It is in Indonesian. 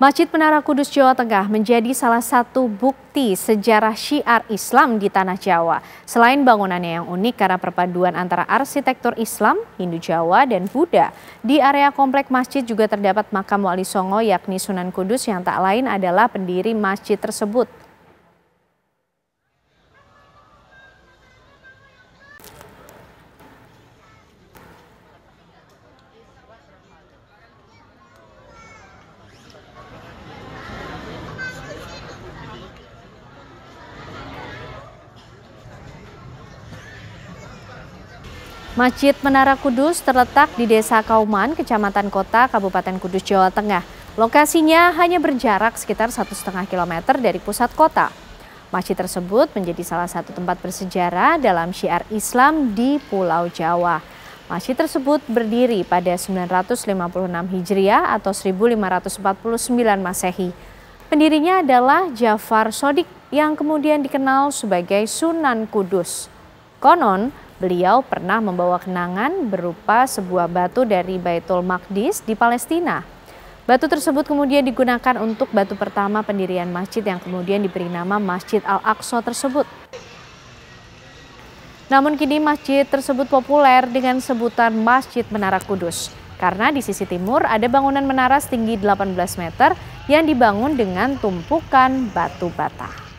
Masjid Menara Kudus Jawa Tengah menjadi salah satu bukti sejarah syiar Islam di Tanah Jawa. Selain bangunannya yang unik karena perpaduan antara arsitektur Islam, Hindu Jawa, dan Buddha, di area komplek masjid juga terdapat makam wali songo yakni Sunan Kudus yang tak lain adalah pendiri masjid tersebut. Masjid Menara Kudus terletak di Desa Kauman, Kecamatan Kota, Kabupaten Kudus, Jawa Tengah. Lokasinya hanya berjarak sekitar 1,5 km dari pusat kota. Masjid tersebut menjadi salah satu tempat bersejarah dalam syiar Islam di Pulau Jawa. Masjid tersebut berdiri pada 956 Hijriah atau 1549 Masehi. Pendirinya adalah Jafar Sodik yang kemudian dikenal sebagai Sunan Kudus. Konon, Beliau pernah membawa kenangan berupa sebuah batu dari Baitul Maqdis di Palestina. Batu tersebut kemudian digunakan untuk batu pertama pendirian masjid yang kemudian diberi nama Masjid Al-Aqsa tersebut. Namun kini masjid tersebut populer dengan sebutan Masjid Menara Kudus karena di sisi timur ada bangunan menara setinggi 18 meter yang dibangun dengan tumpukan batu bata.